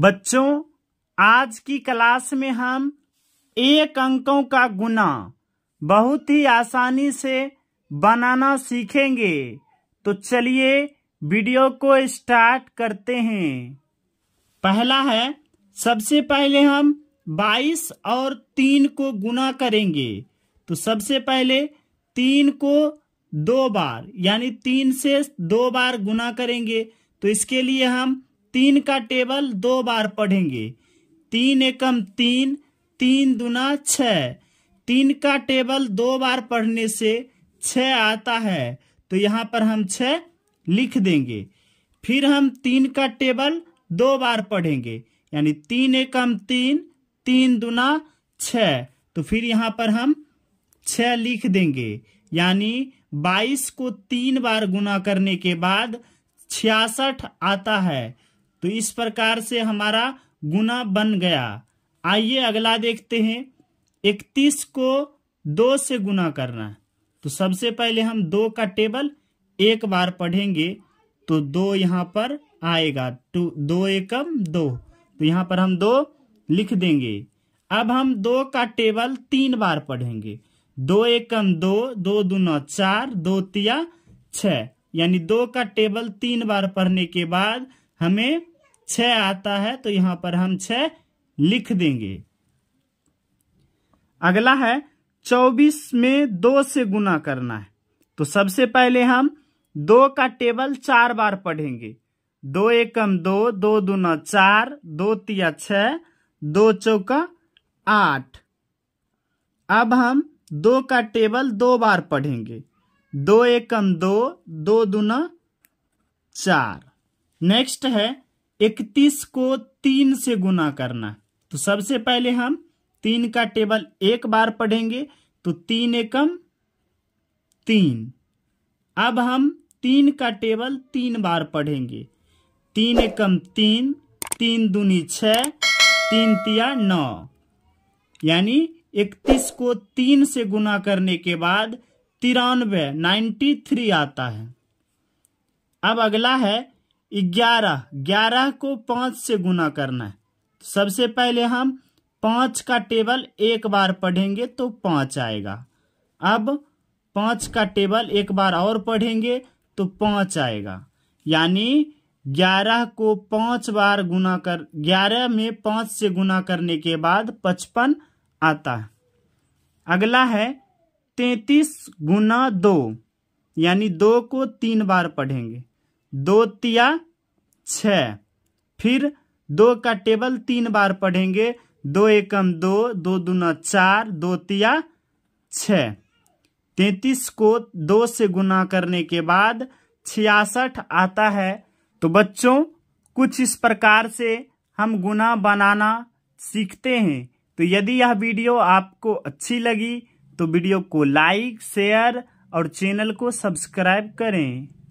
बच्चों आज की क्लास में हम एक अंकों का गुना बहुत ही आसानी से बनाना सीखेंगे तो चलिए वीडियो को स्टार्ट करते हैं पहला है सबसे पहले हम 22 और 3 को गुना करेंगे तो सबसे पहले 3 को दो बार यानी तीन से दो बार गुना करेंगे तो इसके लिए हम तीन का टेबल दो बार पढ़ेंगे तीन एकम तीन तीन दुना छ तीन का टेबल दो बार पढ़ने से छ आता है तो यहाँ पर हम छ लिख देंगे फिर हम तीन का टेबल दो बार पढ़ेंगे यानी तीन एकम तीन तीन दुना छ तो फिर यहाँ पर हम छ लिख देंगे यानी बाईस को तीन बार गुना करने के बाद छियासठ आता है तो इस प्रकार से हमारा गुना बन गया आइए अगला देखते हैं इकतीस को दो से गुना करना है तो सबसे पहले हम दो का टेबल एक बार पढ़ेंगे तो दो यहां पर आएगा टू दो एकम दो तो यहां पर हम दो लिख देंगे अब हम दो का टेबल तीन बार पढ़ेंगे दो एकम दो दो दूना चार दो तिया छ यानी दो का टेबल तीन बार पढ़ने के बाद हमें छ आता है तो यहां पर हम छ लिख देंगे अगला है चौबीस में दो से गुना करना है तो सबसे पहले हम दो का टेबल चार बार पढ़ेंगे दो एकम दो दो दुना चार दो तिया छ दो चौका आठ अब हम दो का टेबल दो बार पढ़ेंगे दो एकम दो दो दुना चार नेक्स्ट है इकतीस को तीन से गुना करना तो सबसे पहले हम तीन का टेबल एक बार पढ़ेंगे तो तीन एकम तीन अब हम तीन का टेबल तीन बार पढ़ेंगे तीन एकम तीन तीन दूनी छ तीन तिया नौ यानी इकतीस को तीन से गुना करने के बाद तिरानवे नाइन्टी थ्री आता है अब अगला है ग्यारह ग्यारह को पाँच से गुना करना है सबसे पहले हम पाँच का टेबल एक बार पढ़ेंगे तो पाँच आएगा अब पाँच का टेबल एक बार और पढ़ेंगे तो पाँच आएगा यानी ग्यारह को पाँच बार गुना कर ग्यारह में पाँच से गुना करने के बाद पचपन आता है अगला है तैतीस गुना दो यानी दो को तीन बार पढ़ेंगे दो तिया छ फिर दो का टेबल तीन बार पढ़ेंगे दो एकम दो दो दूना चार दो तिया छ तैतीस को दो से गुना करने के बाद छियासठ आता है तो बच्चों कुछ इस प्रकार से हम गुना बनाना सीखते हैं तो यदि यह वीडियो आपको अच्छी लगी तो वीडियो को लाइक शेयर और चैनल को सब्सक्राइब करें